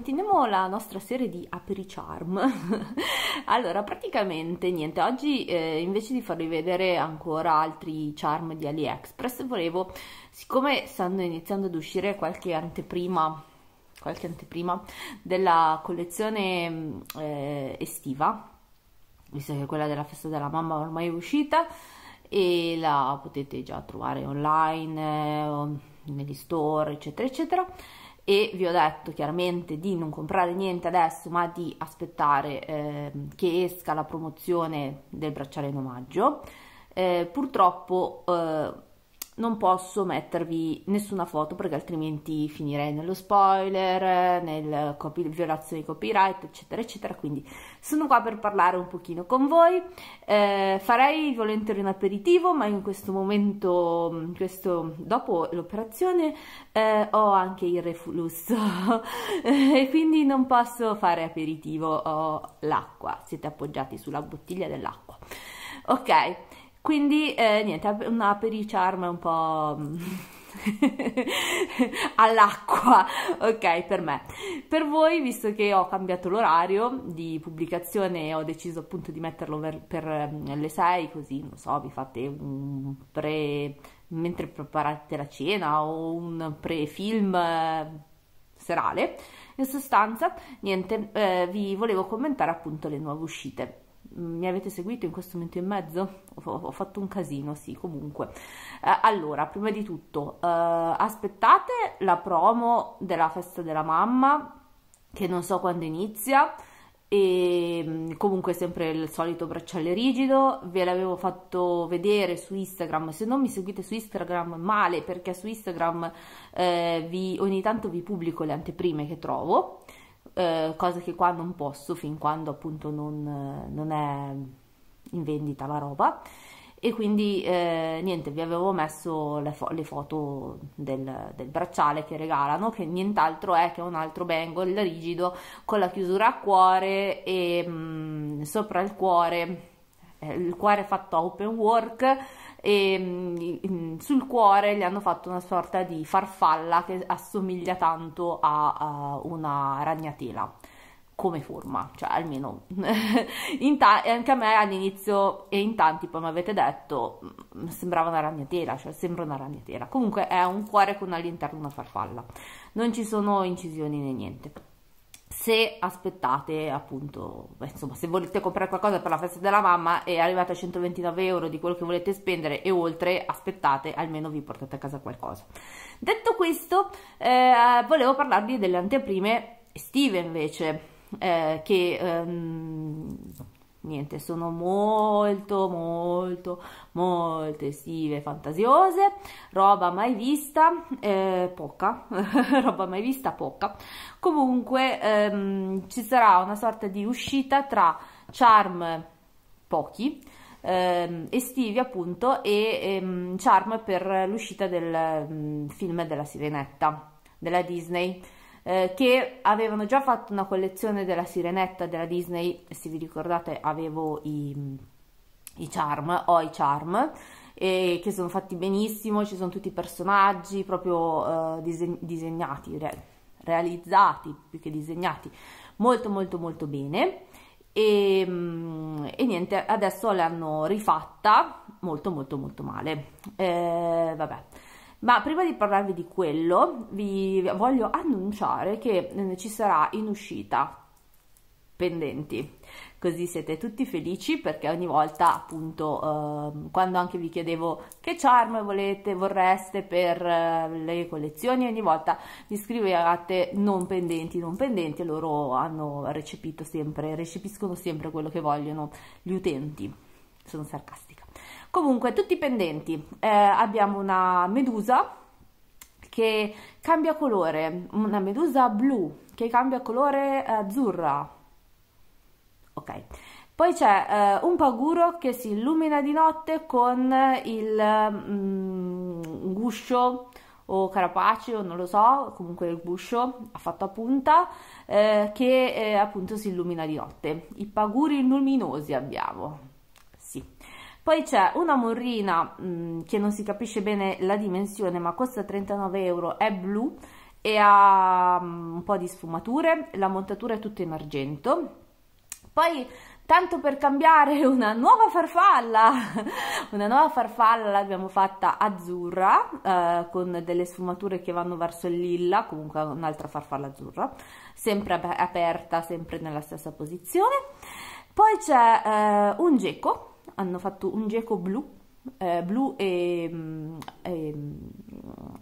continuiamo la nostra serie di apericharm. allora, praticamente niente, oggi eh, invece di farvi vedere ancora altri charm di AliExpress, volevo, siccome stanno iniziando ad uscire qualche anteprima, qualche anteprima della collezione mm, eh, estiva, visto che quella della festa della mamma ormai è uscita e la potete già trovare online, eh, negli store, eccetera, eccetera e vi ho detto chiaramente di non comprare niente adesso ma di aspettare eh, che esca la promozione del bracciale in omaggio eh, purtroppo eh, non posso mettervi nessuna foto perché altrimenti finirei nello spoiler, nel copy, violazione di copyright, eccetera, eccetera. Quindi sono qua per parlare un pochino con voi. Eh, farei volentieri un aperitivo, ma in questo momento, questo, dopo l'operazione, eh, ho anche il reflusso e quindi non posso fare aperitivo, ho l'acqua, siete appoggiati sulla bottiglia dell'acqua. Ok, quindi, eh, niente, una periciarma un po'... Mm, all'acqua, ok, per me. Per voi, visto che ho cambiato l'orario di pubblicazione ho deciso appunto di metterlo per, per mm, le 6, così, non so, vi fate un pre... mentre preparate la cena o un pre-film eh, serale. In sostanza, niente, eh, vi volevo commentare appunto le nuove uscite mi avete seguito in questo momento e mezzo? Ho, fatto un casino, sì, comunque. Eh, allora, prima di tutto, eh, aspettate la promo della festa della mamma, che non so quando inizia, e mm, comunque sempre il solito bracciale rigido ve l'avevo fatto vedere su Instagram se non mi seguite su Instagram male perché su Instagram eh, vi, ogni tanto vi pubblico le anteprime che trovo eh, cosa che qua non posso fin quando appunto non, eh, non è in vendita la roba e quindi eh, niente vi avevo messo le, fo le foto del, del, bracciale che regalano che nient'altro è che un altro bangle rigido con la chiusura a cuore e mh, mm, sopra il cuore eh, il cuore fatto open work e mm, sul cuore gli hanno fatto una sorta di farfalla che assomiglia tanto a, a una ragnatela come forma, cioè almeno anche a me all'inizio e in tanti poi mi avete detto mm, sembrava una ragnatela, cioè sembra una ragnatela, comunque è un cuore con all'interno una farfalla, non ci sono incisioni né niente se aspettate appunto, insomma, se volete comprare qualcosa per la festa della mamma e arrivate a 129 euro di quello che volete spendere e oltre, aspettate, almeno vi portate a casa qualcosa. Detto questo, eh, volevo parlarvi delle anteprime estive invece, eh, che... Ehm, niente sono molto molto molto estive fantasiose roba mai vista eh, poca roba mai vista poca comunque ehm, ci sarà una sorta di uscita tra charm pochi ehm, estivi appunto e ehm, charm per l'uscita del mm, film della sirenetta della disney eh, che avevano già fatto una collezione della sirenetta della Disney, se vi ricordate avevo i, i charm, ho i charm, e che sono fatti benissimo, ci sono tutti i personaggi proprio eh, diseg disegnati, re realizzati più che disegnati, molto molto molto bene. E, ehm, e, niente adesso l'hanno rifatta molto molto molto male eh, vabbè ma prima di parlarvi di quello, vi voglio annunciare che eh, ci sarà in uscita pendenti così siete tutti felici perché ogni volta appunto eh, quando anche vi chiedevo che charm volete vorreste per eh, le collezioni ogni volta mi scrivevate non pendenti non pendenti e loro hanno recepito sempre recepiscono sempre quello che vogliono gli utenti sono sarcastica comunque tutti i pendenti eh, abbiamo una medusa che cambia colore una medusa blu che cambia colore eh, azzurra ok poi c'è eh, un paguro che si illumina di notte con il mm, guscio o carapace o non lo so, comunque il guscio fatto a punta eh, che eh, appunto si illumina di notte. I paguri luminosi abbiamo. Poi c'è una morrina mh, mm, che non si capisce bene la dimensione, ma costa 39 euro, è blu e ha mh, mm, un po' di sfumature, la montatura è tutta in argento. Poi tanto per cambiare una nuova farfalla una nuova farfalla l'abbiamo fatta azzurra eh, con delle sfumature che vanno verso il lilla comunque un'altra farfalla azzurra sempre aperta sempre nella stessa posizione poi c'è eh, un geco hanno fatto un geco blu, eh, blu e, mm, e, mm,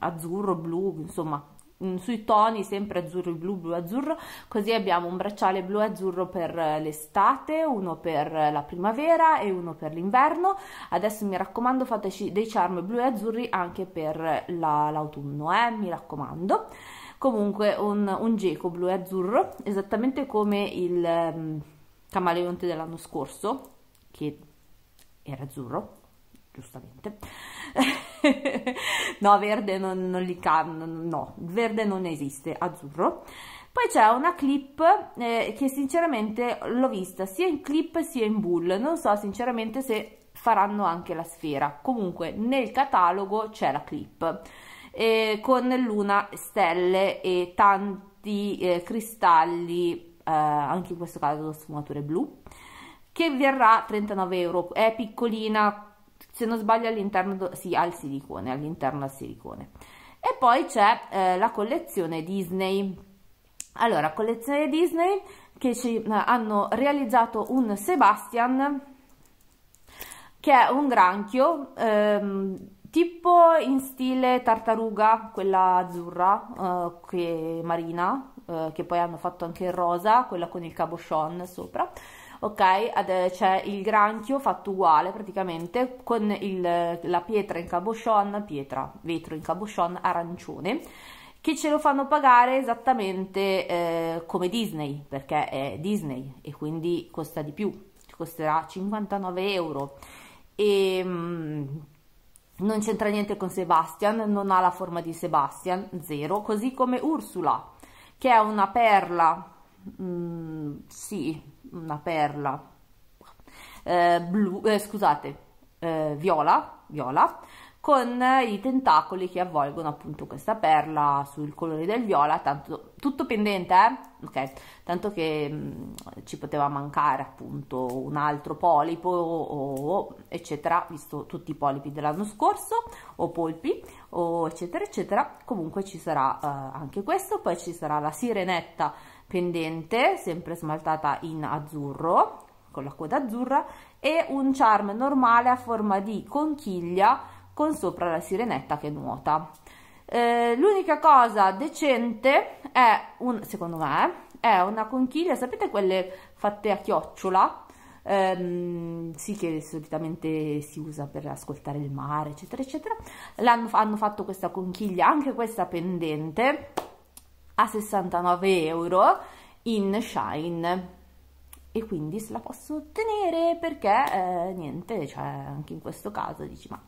azzurro, blu, insomma mm, sui toni sempre azzurro blu blu azzurro così abbiamo un bracciale blu e azzurro per eh, l'estate uno per eh, la primavera e uno per l'inverno adesso mi raccomando fateci dei charm blu e azzurri anche per l'autunno la, eh, mi raccomando comunque un, un geco blu e azzurro esattamente come il um, camaleonte dell'anno scorso che era azzurro giustamente no verde non, non li non, no verde non esiste azzurro poi c'è una clip eh, che sinceramente l'ho vista sia in clip sia in bull non so sinceramente se faranno anche la sfera comunque nel catalogo c'è la clip eh, con luna stelle e tanti eh, cristalli eh, anche in questo caso sfumature blu che verrà 39 euro, è piccolina, se non sbaglio all'interno, sì, al silicone, all'interno al silicone. E poi c'è eh, la collezione Disney. Allora, collezione Disney che ci eh, hanno realizzato un Sebastian che è un granchio ehm, tipo in stile tartaruga, quella azzurra, eh, che marina, eh, che poi hanno fatto anche in rosa, quella con il cabochon sopra ok c'è il granchio fatto uguale praticamente con il, la pietra in cabochon pietra vetro in cabochon arancione che ce lo fanno pagare esattamente eh, come Disney perché è Disney e quindi costa di più costerà 59 euro e ehm, mh, non c'entra niente con Sebastian, non ha la forma di Sebastian, zero, così come Ursula, che è una perla, mm, sì, una perla eh, blu, eh, scusate, eh, viola, viola, con i tentacoli che avvolgono appunto questa perla sul colore del viola, tanto, tutto pendente, eh? ok, tanto che mh, mm, ci poteva mancare appunto un altro polipo o, o, eccetera, visto tutti i polipi dell'anno scorso o polpi o eccetera eccetera, comunque ci sarà eh, anche questo, poi ci sarà la sirenetta pendente, sempre smaltata in azzurro, con la coda azzurra, e un charm normale a forma di conchiglia con sopra la sirenetta che nuota. Eh, l'unica cosa decente è, un, secondo me, è una conchiglia, sapete quelle fatte a chiocciola? Ehm, sì, che solitamente si usa per ascoltare il mare, eccetera, eccetera. L'hanno hanno fatto questa conchiglia, anche questa pendente, a 69 euro in shine e quindi se la posso ottenere perché eh, niente cioè anche in questo caso dici ma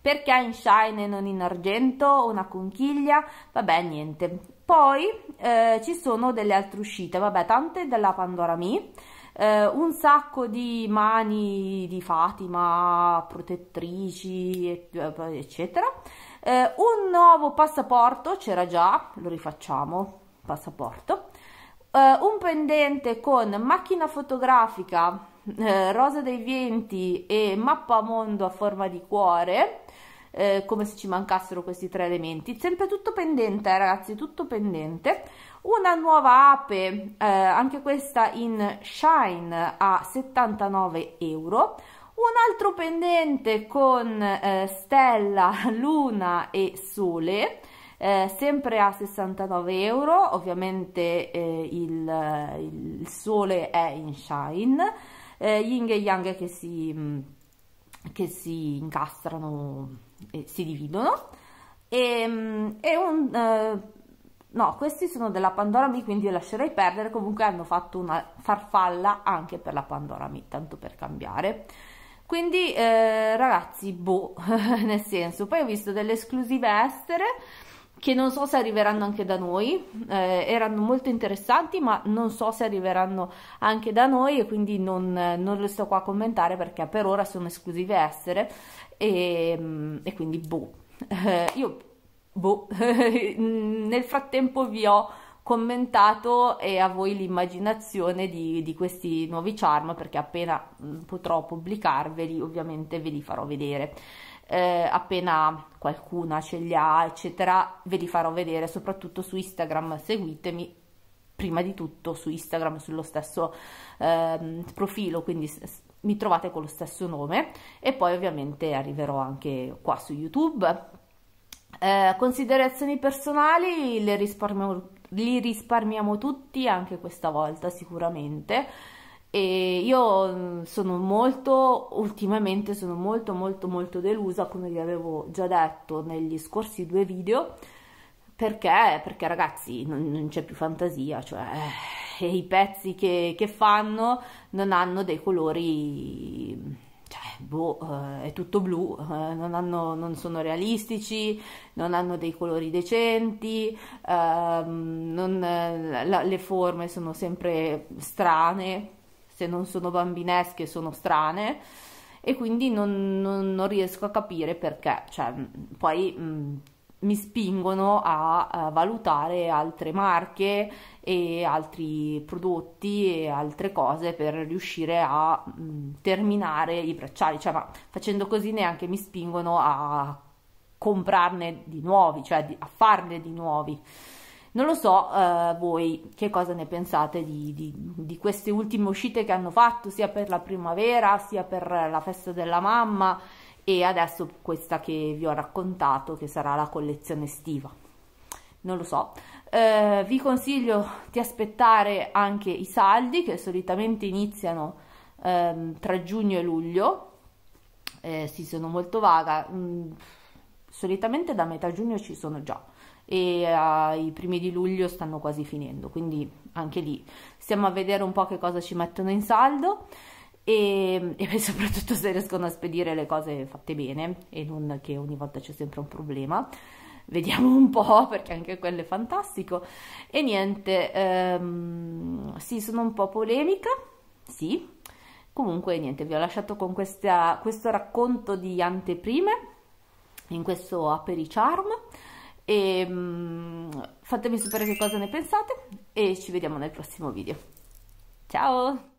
perché in shine e non in argento una conchiglia vabbè niente poi eh, ci sono delle altre uscite vabbè tante della pandora mi eh, un sacco di mani di fatima protettrici eh, eccetera eh, un nuovo passaporto c'era già lo rifacciamo passaporto eh, un pendente con macchina fotografica eh, rosa dei venti e mappa mondo a forma di cuore eh, come se ci mancassero questi tre elementi sempre tutto pendente eh, ragazzi tutto pendente una nuova ape eh, anche questa in shine a 79 euro un altro pendente con eh, stella, luna e sole, eh, sempre a 69 euro, ovviamente eh, il, il, sole è in shine, eh, yin e yang che si, mm, che si incastrano e si dividono, e, mm, e un... Eh, no, questi sono della Pandora Mi, quindi io lascerei perdere. Comunque hanno fatto una farfalla anche per la Pandora Mi, tanto per cambiare quindi eh, ragazzi boh nel senso poi ho visto delle esclusive estere che non so se arriveranno anche da noi, eh, erano molto interessanti ma non so se arriveranno anche da noi e quindi non, non le sto qua a commentare perché per ora sono esclusive estere e, mm, e quindi boh, eh, io boh, nel frattempo vi ho commentato e a voi l'immaginazione di, di, questi nuovi charm perché appena mm, potrò pubblicarveli ovviamente ve li farò vedere eh, appena qualcuna ce li ha eccetera ve li farò vedere soprattutto su Instagram seguitemi prima di tutto su Instagram sullo stesso eh, profilo quindi mi trovate con lo stesso nome e poi ovviamente arriverò anche qua su YouTube eh, considerazioni personali le risparmio li risparmiamo tutti anche questa volta sicuramente e io mm, sono molto ultimamente sono molto molto molto delusa come vi avevo già detto negli scorsi due video perché perché ragazzi non, non c'è più fantasia cioè eh, i pezzi che, che fanno non hanno dei colori cioè, boh, eh, è tutto blu, eh, non, hanno, non, sono realistici, non hanno dei colori decenti, ehm, non, eh, la, le forme sono sempre strane, se non sono bambinesche sono strane e quindi non, non riesco a capire perché, cioè, poi... Mh, mi spingono a, a valutare altre marche e altri prodotti e altre cose per riuscire a mh, mm, terminare i bracciali, cioè ma facendo così neanche mi spingono a comprarne di nuovi, cioè di, a farne di nuovi. Non lo so eh, voi che cosa ne pensate di, di, di, queste ultime uscite che hanno fatto sia per la primavera sia per la festa della mamma e adesso questa che vi ho raccontato che sarà la collezione estiva non lo so eh, vi consiglio di aspettare anche i saldi che solitamente iniziano ehm, tra giugno e luglio eh, sì sono molto vaga mm, solitamente da metà giugno ci sono già e ai eh, primi di luglio stanno quasi finendo quindi anche lì stiamo a vedere un po' che cosa ci mettono in saldo e, e soprattutto se riescono a spedire le cose fatte bene e non che ogni volta c'è sempre un problema vediamo un po' perché anche quello è fantastico e niente ehm, sì sono un po' polemica sì comunque niente vi ho lasciato con questa, questo racconto di anteprime in questo apericharm e ehm, mh, fatemi sapere che cosa ne pensate e ci vediamo nel prossimo video ciao